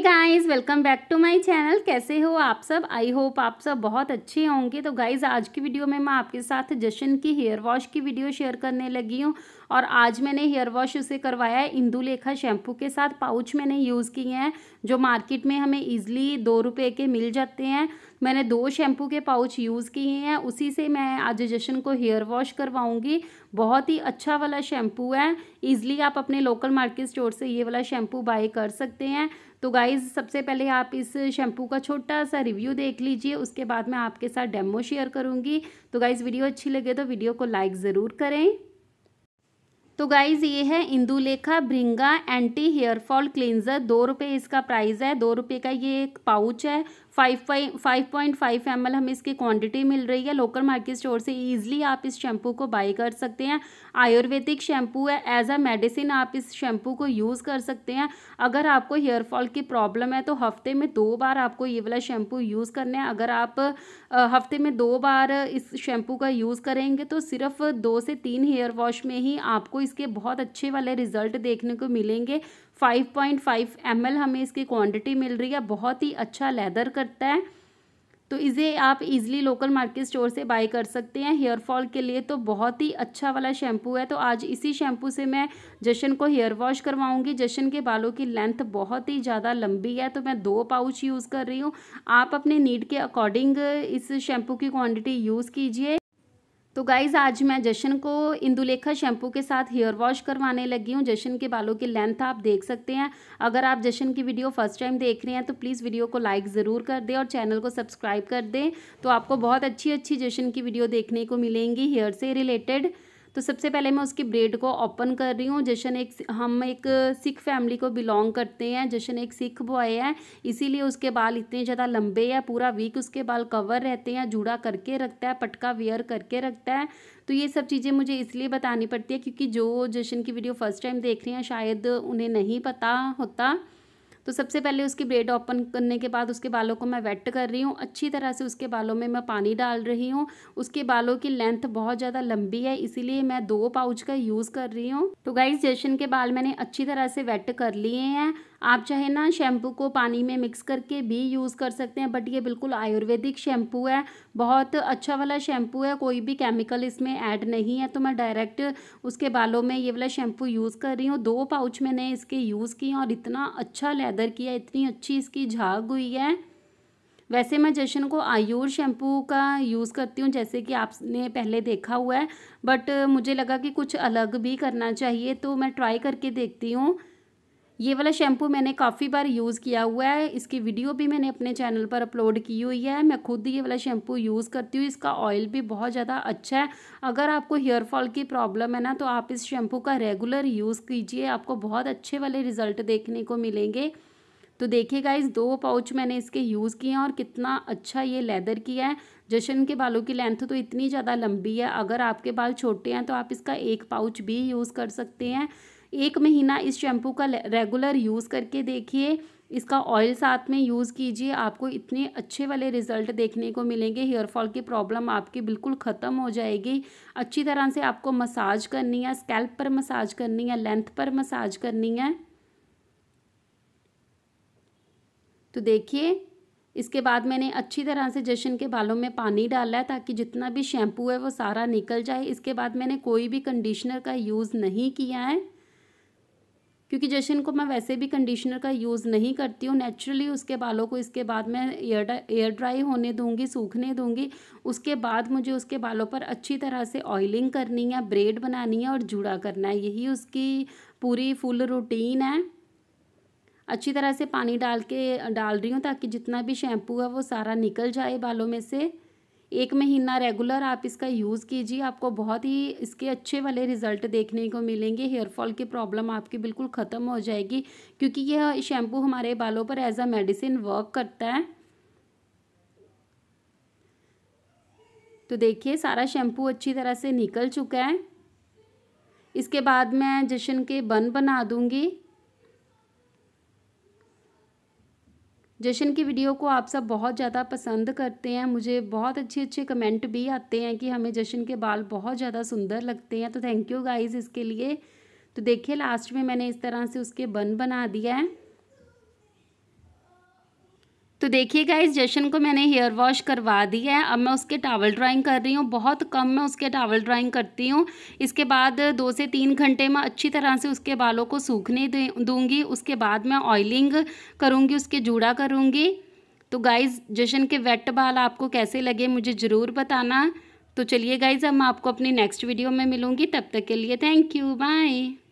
guys guys welcome back to my channel कैसे हो आप सब आई होप आप सब बहुत अच्छे होंगे तो गाइस आज की वीडियो में मैं आपके साथ जशन की हेयर वॉश की वीडियो शेयर करने लगी हूँ और आज मैंने हेयर वॉश उसे करवाया है इंदुलेखा शैम्पू के साथ पाउच मैंने यूज़ किए हैं जो मार्केट में हमें ईजिली दो रुपये के मिल जाते हैं मैंने दो शैम्पू के पाउच यूज़ किए हैं उसी से मैं आज जशन को हेयर वॉश करवाऊँगी बहुत ही अच्छा वाला शैम्पू है ईज़िली आप अपने लोकल मार्केट स्टोर से ये वाला शैम्पू बाई कर सकते हैं तो गाइज़ सबसे पहले आप इस शैम्पू का छोटा सा रिव्यू देख लीजिए उसके बाद मैं आपके साथ डेमो शेयर करूँगी तो गाइज़ वीडियो अच्छी लगे तो वीडियो को लाइक ज़रूर करें तो गाइज़ ये है Indulekha Bringha anti hair fall cleanser दो रुपये इसका प्राइस है दो रुपये का ये एक पाउच है five five point five M हमें इसकी क्वांटिटी मिल रही है लोकल मार्केट स्टोर से ईजिली आप इस शैम्पू को बाई कर सकते हैं आयुर्वेदिक शैम्पू है एज अ मेडिसिन आप इस शैम्पू को यूज़ कर सकते हैं अगर आपको हेयर फॉल की प्रॉब्लम है तो हफ्ते में दो बार आपको ये वाला शैम्पू यूज़ करना है अगर आप हफ्ते में दो बार इस शैम्पू का यूज़ करेंगे तो सिर्फ दो से तीन हेयर वॉश में ही आपको इसके बहुत अच्छे वाले रिजल्ट देखने को मिलेंगे 5.5 ml हमें इसकी क्वांटिटी मिल रही है बहुत ही अच्छा लेदर करता है तो इसे आप इजीली लोकल मार्केट स्टोर से बाय कर सकते हैं हेयर फॉल के लिए तो बहुत ही अच्छा वाला शैम्पू है तो आज इसी शैम्पू से मैं जशन को हेयर वॉश करवाऊंगी जशन के बालों की लेंथ बहुत ही ज़्यादा लंबी है तो मैं दो पाउच यूज़ कर रही हूँ आप अपने नीड के अकॉर्डिंग इस शैम्पू की क्वान्टिटी यूज़ कीजिए तो गाइज़ आज मैं जशन को इंदुलेखा शैम्पू के साथ हेयर वॉश करवाने लगी हूँ जशन के बालों की लेंथ आप देख सकते हैं अगर आप जशन की वीडियो फर्स्ट टाइम देख रहे हैं तो प्लीज़ वीडियो को लाइक ज़रूर कर दें और चैनल को सब्सक्राइब कर दें तो आपको बहुत अच्छी अच्छी जशन की वीडियो देखने को मिलेंगी हेयर से रिलेटेड तो सबसे पहले मैं उसकी ब्रेड को ओपन कर रही हूँ जशन एक हम एक सिख फैमिली को बिलोंग करते हैं जशन एक सिख बॉय है इसीलिए उसके बाल इतने ज़्यादा लंबे हैं पूरा वीक उसके बाल कवर रहते हैं जूड़ा करके रखता है पटका वेयर करके रखता है तो ये सब चीज़ें मुझे इसलिए बतानी पड़ती है क्योंकि जो जशन की वीडियो फर्स्ट टाइम देख रहे हैं शायद उन्हें नहीं पता होता तो सबसे पहले उसकी ब्रेड ओपन करने के बाद उसके बालों को मैं वेट कर रही हूँ अच्छी तरह से उसके बालों में मैं पानी डाल रही हूँ उसके बालों की लेंथ बहुत ज़्यादा लंबी है इसीलिए मैं दो पाउच का यूज़ कर रही हूँ तो गाइज जैशन के बाल मैंने अच्छी तरह से वेट कर लिए हैं आप चाहे ना शैम्पू को पानी में मिक्स करके भी यूज़ कर सकते हैं बट ये बिल्कुल आयुर्वेदिक शैम्पू है बहुत अच्छा वाला शैम्पू है कोई भी केमिकल इसमें ऐड नहीं है तो मैं डायरेक्ट उसके बालों में ये वाला शैम्पू यूज़ कर रही हूँ दो पाउच मैंने इसके यूज़ किए और इतना अच्छा लेदर किया इतनी अच्छी इसकी झाग हुई है वैसे मैं जशन को आयूर शैम्पू का यूज़ करती हूँ जैसे कि आपने पहले देखा हुआ है बट मुझे लगा कि कुछ अलग भी करना चाहिए तो मैं ट्राई करके देखती हूँ ये वाला शैम्पू मैंने काफ़ी बार यूज़ किया हुआ है इसकी वीडियो भी मैंने अपने चैनल पर अपलोड की हुई है मैं खुद ये वाला शैम्पू यूज़ करती हूँ इसका ऑयल भी बहुत ज़्यादा अच्छा है अगर आपको हेयर फॉल की प्रॉब्लम है ना तो आप इस शैम्पू का रेगुलर यूज़ कीजिए आपको बहुत अच्छे वाले रिज़ल्ट देखने को मिलेंगे तो देखिए गाइस दो पाउच मैंने इसके यूज़ किए हैं और कितना अच्छा ये लेदर किया है जशन के बालों की लेंथ तो इतनी ज़्यादा लंबी है अगर आपके बाल छोटे हैं तो आप इसका एक पाउच भी यूज़ कर सकते हैं एक महीना इस शैम्पू का रेगुलर यूज़ करके देखिए इसका ऑयल साथ में यूज़ कीजिए आपको इतने अच्छे वाले रिजल्ट देखने को मिलेंगे हेयर फॉल की प्रॉब्लम आपकी बिल्कुल ख़त्म हो जाएगी अच्छी तरह से आपको मसाज करनी है स्कैल्प पर मसाज करनी है लेंथ पर मसाज करनी है तो देखिए इसके बाद मैंने अच्छी तरह से जशन के बालों में पानी डाला है ताकि जितना भी शैम्पू है वो सारा निकल जाए इसके बाद मैंने कोई भी कंडीशनर का यूज़ नहीं किया है क्योंकि जशन को मैं वैसे भी कंडीशनर का यूज़ नहीं करती हूँ नेचुरली उसके बालों को इसके बाद मैं एयर एयर ड्राई होने दूँगी सूखने दूंगी उसके बाद मुझे उसके बालों पर अच्छी तरह से ऑयलिंग करनी है ब्रेड बनानी है और जूड़ा करना है यही उसकी पूरी फुल रूटीन है अच्छी तरह से पानी डाल के डाल रही हूँ ताकि जितना भी शैम्पू है वो सारा निकल जाए बालों में से एक महीना रेगुलर आप इसका यूज़ कीजिए आपको बहुत ही इसके अच्छे वाले रिजल्ट देखने को मिलेंगे हेयर फॉल की प्रॉब्लम आपकी बिल्कुल ख़त्म हो जाएगी क्योंकि यह शैम्पू हमारे बालों पर एज अ मेडिसिन वर्क करता है तो देखिए सारा शैम्पू अच्छी तरह से निकल चुका है इसके बाद मैं जशन के बन बना दूंगी जशन की वीडियो को आप सब बहुत ज़्यादा पसंद करते हैं मुझे बहुत अच्छे अच्छे कमेंट भी आते हैं कि हमें जशन के बाल बहुत ज़्यादा सुंदर लगते हैं तो थैंक यू गाइज़ इसके लिए तो देखिए लास्ट में मैंने इस तरह से उसके बन बना दिया है तो देखिए गाइज जशन को मैंने हेयर वॉश करवा दिया है अब मैं उसके टावल ड्राइंग कर रही हूँ बहुत कम मैं उसके टावल ड्राइंग करती हूँ इसके बाद दो से तीन घंटे मैं अच्छी तरह से उसके बालों को सूखने दूँगी उसके बाद मैं ऑयलिंग करूँगी उसके जूड़ा करूँगी तो गाइज़ जशन के वेट बाल आपको कैसे लगे मुझे ज़रूर बताना तो चलिए गाइज़ अब मैं आपको अपनी नेक्स्ट वीडियो में मिलूँगी तब तक के लिए थैंक यू बाय